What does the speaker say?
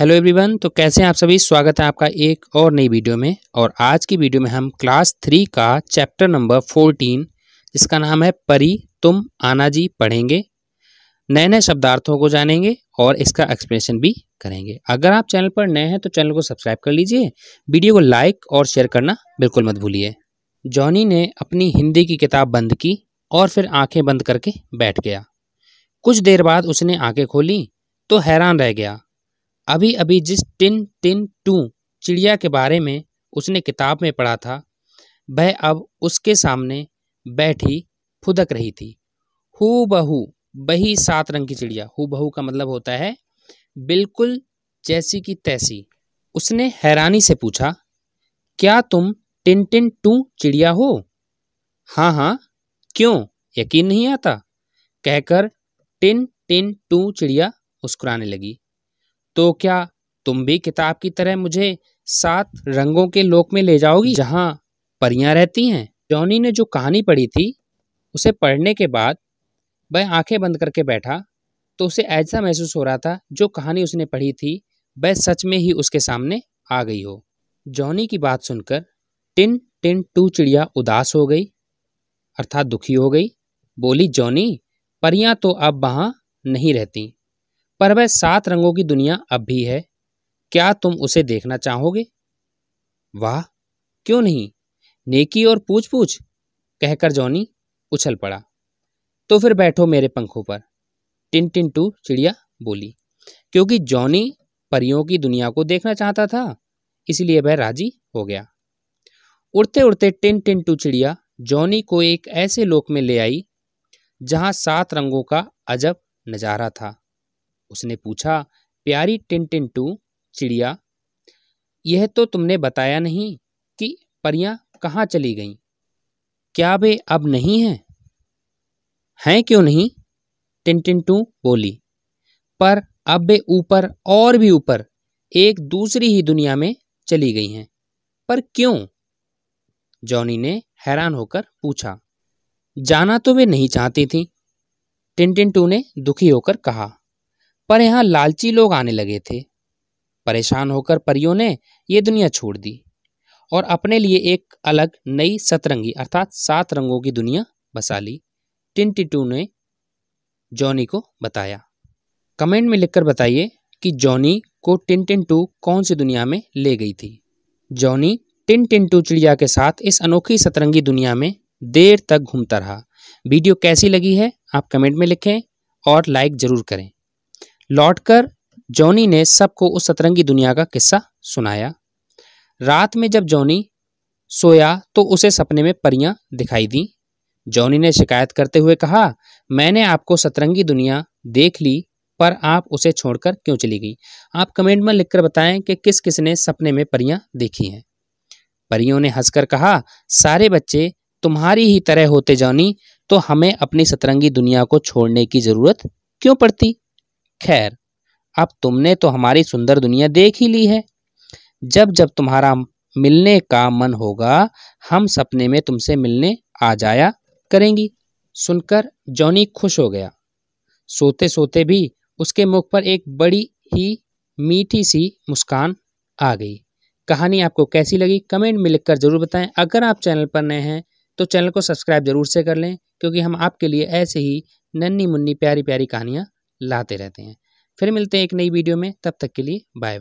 hello everyone तो कैसे हैं आप सभी स्वागत है आपका एक और नई वीडियो में और आज की वीडियो में हम क्लास थ्री का चैप्टर नंबर फोर्टीन जिसका नाम है परी तुम आना जी पढ़ेंगे नए नए शब्दार्थों को जानेंगे और इसका एक्सप्लेनेशन भी करेंगे अगर आप चैनल पर नए हैं तो चैनल को सब्सक्राइब कर लीजिए वीडियो को लाइक और शेयर करना बिल्कुल मत भूलिए जॉनी ने अपनी हिंदी की किताब बंद की और फिर आँखें बंद करके बैठ गया कुछ देर बाद उसने आँखें खोली तो हैरान रह गया अभी अभी जिस टिन टिन टू चिड़िया के बारे में उसने किताब में पढ़ा था वह अब उसके सामने बैठी फुदक रही थी हु बहू वही सात रंग की चिड़िया हु बहू का मतलब होता है बिल्कुल जैसी की तैसी उसने हैरानी से पूछा क्या तुम टिन टिन टू चिड़िया हो हाँ हाँ क्यों यकीन नहीं आता कहकर टिन टिन टू चिड़िया मुस्कुराने लगी तो क्या तुम भी किताब की तरह मुझे सात रंगों के लोक में ले जाओगी जहाँ परियां रहती हैं जॉनी ने जो कहानी पढ़ी थी उसे पढ़ने के बाद वह आंखें बंद करके बैठा तो उसे ऐसा महसूस हो रहा था जो कहानी उसने पढ़ी थी वह सच में ही उसके सामने आ गई हो जॉनी की बात सुनकर टिन टिन टू चिड़िया उदास हो गई अर्थात दुखी हो गई बोली जॉनी परियां तो अब वहाँ नहीं रहती पर वह सात रंगों की दुनिया अब भी है क्या तुम उसे देखना चाहोगे वाह क्यों नहीं नेकी और पूछ पूछ कहकर जॉनी उछल पड़ा तो फिर बैठो मेरे पंखों पर टिन टिन टू चिड़िया बोली क्योंकि जॉनी परियों की दुनिया को देखना चाहता था इसलिए वह राजी हो गया उड़ते उड़ते टिन टिन टू चिड़िया जॉनी को एक ऐसे लोक में ले आई जहां सात रंगों का अजब नज़ारा था उसने पूछा प्यारी टिन टू चिड़िया यह तो तुमने बताया नहीं कि परियां कहाँ चली गईं क्या वे अब नहीं हैं हैं क्यों नहीं टिन टू बोली पर अब वे ऊपर और भी ऊपर एक दूसरी ही दुनिया में चली गई हैं पर क्यों जॉनी ने हैरान होकर पूछा जाना तो वे नहीं चाहती थी टिन टू ने दुखी होकर कहा पर यहां लालची लोग आने लगे थे परेशान होकर परियों ने ये दुनिया छोड़ दी और अपने लिए एक अलग नई सतरंगी अर्थात सात रंगों की दुनिया बसा ली टू ने जॉनी को बताया कमेंट में लिखकर बताइए कि जॉनी को टिनटिन टू कौन सी दुनिया में ले गई थी जॉनी टिन टू चिड़िया के साथ इस अनोखी सतरंगी दुनिया में देर तक घूमता रहा वीडियो कैसी लगी है आप कमेंट में लिखें और लाइक ज़रूर करें लौटकर जॉनी ने सबको उस सतरंगी दुनिया का किस्सा सुनाया रात में जब जॉनी सोया तो उसे सपने में परियां दिखाई दी जॉनी ने शिकायत करते हुए कहा मैंने आपको सतरंगी दुनिया देख ली पर आप उसे छोड़कर क्यों चली गई आप कमेंट में लिखकर बताएं कि किस किस ने सपने में परियां देखी हैं परियों ने हंसकर कहा सारे बच्चे तुम्हारी ही तरह होते जॉनी तो हमें अपनी सतरंगी दुनिया को छोड़ने की ज़रूरत क्यों पड़ती खैर अब तुमने तो हमारी सुंदर दुनिया देख ही ली है जब जब तुम्हारा मिलने का मन होगा हम सपने में तुमसे मिलने आ जाया करेंगी सुनकर जॉनी खुश हो गया सोते सोते भी उसके मुख पर एक बड़ी ही मीठी सी मुस्कान आ गई कहानी आपको कैसी लगी कमेंट में लिखकर ज़रूर बताएं अगर आप चैनल पर नए हैं तो चैनल को सब्सक्राइब ज़रूर से कर लें क्योंकि हम आपके लिए ऐसे ही नन्नी मुन्नी प्यारी प्यारी कहानियाँ लाते रहते हैं फिर मिलते हैं एक नई वीडियो में तब तक के लिए बाय बाय